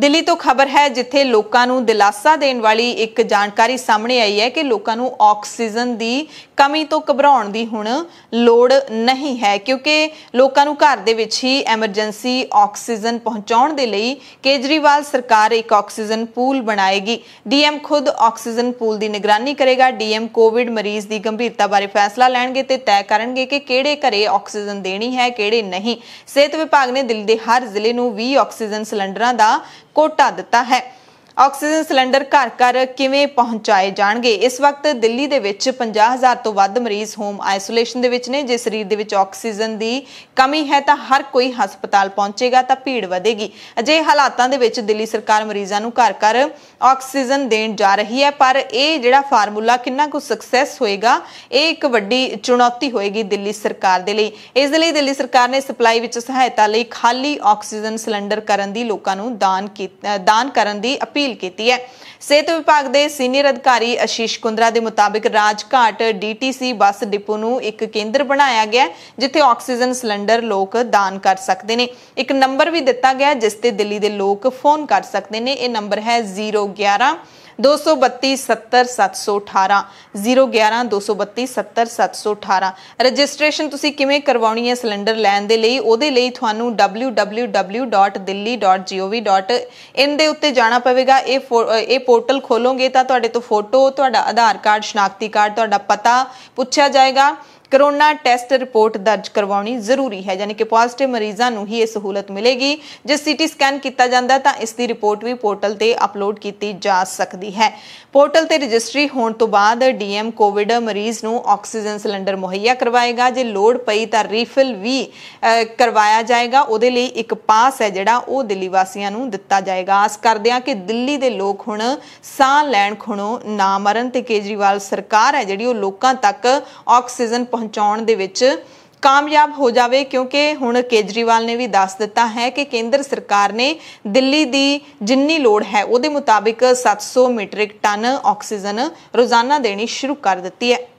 ਦਿੱਲੀ ਤੋਂ ਖਬਰ ਹੈ ਜਿੱਥੇ ਲੋਕਾਂ ਨੂੰ ਦਿਲਾਸਾ ਦੇਣ ਵਾਲੀ ਇੱਕ ਜਾਣਕਾਰੀ ਸਾਹਮਣੇ ਆਈ ਹੈ ਕਿ ਲੋਕਾਂ ਨੂੰ ਆਕਸੀਜਨ ਦੀ ਕਮੀ ਤੋਂ ਘਬਰਾਉਣ ਦੀ ਹੁਣ ਲੋੜ ਨਹੀਂ ਹੈ ਕਿਉਂਕਿ ਲੋਕਾਂ ਨੂੰ ਘਰ ਦੇ ਵਿੱਚ ਹੀ ਐਮਰਜੈਂਸੀ ਆਕਸੀਜਨ ਪਹੁੰਚਾਉਣ ਦੇ ਲਈ ਕੇਜਰੀਵਾਲ ਸਰਕਾਰ ਇੱਕ ਆਕਸੀਜਨ ਪੂਲ ਬਣਾਏਗੀ ਡੀਐਮ ਖੁਦ ਆਕਸੀਜਨ ਪੂਲ ਦੀ ਨਿਗਰਾਨੀ ਕਰੇਗਾ ਡੀਐਮ ਕੋਵਿਡ ਮਰੀਜ਼ ਦੀ ਗੰਭੀਰਤਾ ਬਾਰੇ ਫੈਸਲਾ ਲੈਣਗੇ ਤੇ ਤੈਅ ਕਰਨਗੇ ਕਿ ਕਿਹੜੇ ਘਰੇ ਆਕਸੀਜਨ ਦੇਣੀ ਹੈ ਕਿਹੜੇ ਨਹੀਂ ਸਿਹਤ ਵਿਭਾਗ ਨੇ ਦਿੱਲੀ ਦੇ ਹਰ ਜ਼ਿਲ੍ਹੇ ਨੂੰ 20 ਆਕਸੀਜਨ ਸਿਲੰਡਰਾਂ ਦਾ ਕੋਟਾ ਦਿੱਤਾ ਹੈ ਆਕਸੀਜਨ ਸਿਲੰਡਰ ਘਰ-ਘਰ ਕਿਵੇਂ ਪਹੁੰਚਾਏ ਜਾਣਗੇ ਇਸ ਵਕਤ ਦਿੱਲੀ ਦੇ ਵਿੱਚ 50000 ਤੋਂ ਵੱਧ ਮਰੀਜ਼ ਹੋਮ ਆਈਸੋਲੇਸ਼ਨ ਦੇ ਵਿੱਚ ਨੇ ਜੇ ਸਰੀਰ ਦੇ ਵਿੱਚ ਆਕਸੀਜਨ ਦੀ ਕਮੀ ਹੈ ਤਾਂ ਹਰ ਕੋਈ ਹਸਪਤਾਲ ਪਹੁੰਚੇਗਾ ਤਾਂ ਭੀੜ ਵਧੇਗੀ ਅਜੇ ਹਾਲਾਤਾਂ ਦੇ ਵਿੱਚ ਦਿੱਲੀ ਸਰਕਾਰ ਮਰੀਜ਼ਾਂ ਨੂੰ ਘਰ-ਘਰ ਆਕਸੀਜਨ ਦੇਣ ਜਾ ਰਹੀ ਹੈ ਪਰ ਇਹ ਜਿਹੜਾ ਫਾਰਮੂਲਾ ਕਿੰਨਾ ਕੁ ਸਕਸੈਸ ਹੋਏਗਾ ਇਹ ਇੱਕ ਵੱਡੀ ਚੁਣੌਤੀ ਹੋਏਗੀ ਦਿੱਲੀ ਸਰਕਾਰ ਦੇ ਲਈ ਇਸ ਦੇ ਲਈ ਦਿੱਲੀ ਸਰਕਾਰ ਨੇ ਸਪਲਾਈ ਵਿੱਚ ਸਹਾਇਤਾ ਲਈ ਖਾਲੀ ਆਕਸੀਜਨ ਸਿਲੰਡਰ ਕਰਨ ਦੀ ਲੋਕਾਂ ਨੂੰ ਦਾਨ ਦਾਨ ਕਰਨ ਦੀ ਅਪੀਲ ਅਪੀਲ ਕੀਤੀ ਹੈ ਸਿਹਤ ਵਿਭਾਗ ਦੇ ਸੀਨੀਅਰ ਅਧਿਕਾਰੀ ਅਸ਼ੀਸ਼ ਕੁੰਦਰਾ ਦੇ ਮੁਤਾਬਿਕ ਰਾਜਘਾਟ ਡੀਟੀਸੀ ਬੱਸ ਡਿਪੋ ਨੂੰ ਇੱਕ ਕੇਂਦਰ ਬਣਾਇਆ ਗਿਆ ਜਿੱਥੇ ਆਕਸੀਜਨ ਸਿਲੰਡਰ ਲੋਕ ਦਾਨ ਕਰ ਸਕਦੇ ਨੇ ਇੱਕ ਨੰਬਰ ਵੀ ਦਿੱਤਾ ਗਿਆ ਜਿਸ ਤੇ ਦਿੱਲੀ ਦੇ ਲੋਕ ਫੋਨ ਕਰ ਸਕਦੇ ਨੇ ਇਹ ਨੰਬਰ ਹੈ 011 232700718 ਰਜਿਸਟ੍ਰੇਸ਼ਨ ਤੁਸੀਂ ਕਿਵੇਂ ਕਰਵਾਉਣੀ ਹੈ ਸਿਲੰਡਰ ਲੈਣ ਦੇ ਲਈ ਉਹਦੇ ਲਈ ਤੁਹਾਨੂੰ www.delhi.gov.in ਦੇ ਉੱਤੇ ਜਾਣਾ ਪਵੇਗਾ ਇਹ ਇਹ ਪੋਰਟਲ ਖੋਲੋਗੇ ਤਾਂ ਤੁਹਾਡੇ ਤੋਂ ਫੋਟੋ ਤੁਹਾਡਾ ਆਧਾਰ ਕਾਰਡ ਸ਼ਨਾਖਤੀ ਕਾਰਡ ਤੁਹਾਡਾ ਪਤਾ ਪੁੱਛਿਆ ਜਾਏਗਾ ਕਰੋਨਾ ਟੈਸਟ ਰਿਪੋਰਟ ਦਰਜ ਕਰਵਾਉਣੀ ਜ਼ਰੂਰੀ ਹੈ ਯਾਨੀ ਕਿ ਪੋਜ਼ਿਟਿਵ ਮਰੀਜ਼ਾਂ ਨੂੰ ਹੀ ਇਹ ਸਹੂਲਤ ਮਿਲੇਗੀ ਜੇ ਸੀਟੀ ਸਕੈਨ ਕੀਤਾ ਜਾਂਦਾ ਤਾਂ ਇਸ ਦੀ ਰਿਪੋਰਟ ਵੀ ਪੋਰਟਲ ਤੇ ਅਪਲੋਡ ਕੀਤੀ ਜਾ ਸਕਦੀ ਹੈ ਪੋਰਟਲ ਤੇ ਰਜਿਸਟਰੀ ਹੋਣ ਤੋਂ ਬਾਅਦ ਡੀਐਮ ਕੋਵਿਡ ਮਰੀਜ਼ ਨੂੰ ਆਕਸੀਜਨ ਸਿਲੰਡਰ ਮੁਹੱਈਆ ਕਰਵਾਏਗਾ ਜੇ ਲੋੜ ਪਈ ਤਾਂ ਰੀਫਿਲ ਵੀ ਕਰਵਾਇਆ ਜਾਏਗਾ ਉਹਦੇ ਲਈ ਇੱਕ ਪਾਸ ਹੈ ਜਿਹੜਾ ਉਹ ਦਿੱਲੀ ਵਾਸੀਆਂ ਨੂੰ ਦਿੱਤਾ ਜਾਏਗਾ ਆਸ ਕਰਦੇ ਹਾਂ ਕਿ ਦਿੱਲੀ ਦੇ ਲੋਕ ਹੁਣ ਸਾਹ ਲੈਣ ਖਣੋ ਨਾ ਮਰਨ ਤੇ ਕੇਜਰੀਵਾਲ ਸਰਕਾਰ ਹੈ ਜਿਹੜੀ ਉਹ ਲੋਕਾਂ ਤੱਕ ਆਕਸੀਜਨ ਪਹੁੰਚਾਉਣ ਦੇ ਵਿੱਚ ਕਾਮਯਾਬ ਹੋ ਜਾਵੇ ਕਿਉਂਕਿ ਹੁਣ ਕੇਜਰੀਵਾਲ ਨੇ ਵੀ ਦੱਸ ਦਿੱਤਾ ਹੈ ਕਿ ਕੇਂਦਰ ਸਰਕਾਰ ਨੇ ਦਿੱਲੀ ਦੀ ਜਿੰਨੀ ਲੋੜ ਹੈ ਉਹਦੇ ਮੁਤਾਬਿਕ 700 ਮੀਟ੍ਰਿਕ ਟਨ ਆਕਸੀਜਨ ਰੋਜ਼ਾਨਾ ਦੇਣੀ ਸ਼ੁਰੂ ਕਰ ਦਿੱਤੀ ਹੈ